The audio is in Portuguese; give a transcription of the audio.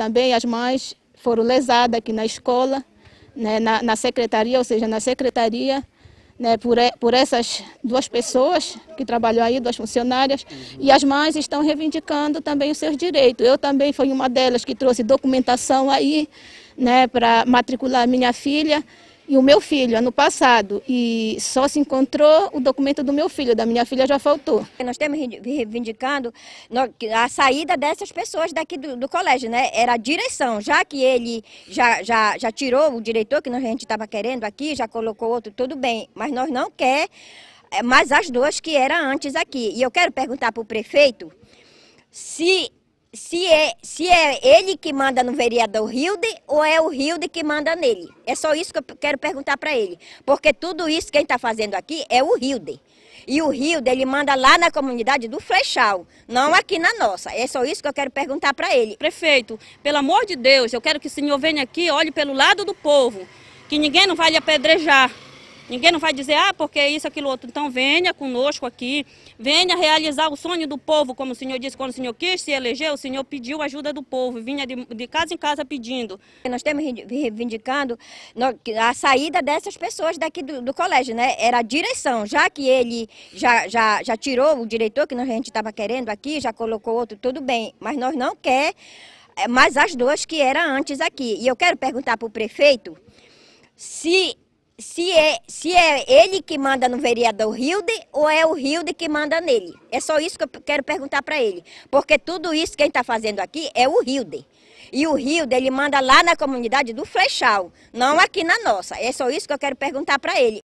Também as mães foram lesadas aqui na escola, né, na, na, secretaria, ou seja, na secretaria, né, por, por essas duas pessoas que trabalham aí, duas funcionárias, uhum. e as mães estão reivindicando também os seus direitos. Eu também fui uma delas que trouxe documentação aí né, para matricular minha filha. E o meu filho, ano passado, e só se encontrou o documento do meu filho, da minha filha já faltou. Nós temos reivindicando a saída dessas pessoas daqui do, do colégio, né? Era a direção, já que ele já, já, já tirou o diretor que nós, a gente estava querendo aqui, já colocou outro, tudo bem, mas nós não quer é, mais as duas que era antes aqui. E eu quero perguntar para o prefeito se se é, se é ele que manda no vereador Hilde ou é o Hilde que manda nele. É só isso que eu quero perguntar para ele. Porque tudo isso quem está fazendo aqui é o Hilde. E o Hilde, ele manda lá na comunidade do Freixal, não aqui na nossa. É só isso que eu quero perguntar para ele. Prefeito, pelo amor de Deus, eu quero que o senhor venha aqui, olhe pelo lado do povo, que ninguém não vai lhe apedrejar. Ninguém não vai dizer, ah, porque isso, aquilo, outro. Então venha conosco aqui, venha realizar o sonho do povo, como o senhor disse, quando o senhor quis se eleger, o senhor pediu ajuda do povo, vinha de, de casa em casa pedindo. Nós temos reivindicando a saída dessas pessoas daqui do, do colégio, né? Era a direção, já que ele já, já, já tirou o diretor que nós, a gente estava querendo aqui, já colocou outro, tudo bem, mas nós não quer eh, mais as duas que era antes aqui. E eu quero perguntar para o prefeito se se é, se é ele que manda no vereador Hilde ou é o Hilde que manda nele. É só isso que eu quero perguntar para ele. Porque tudo isso que a gente está fazendo aqui é o Hilde. E o Hilde, ele manda lá na comunidade do Flechal, não aqui na nossa. É só isso que eu quero perguntar para ele.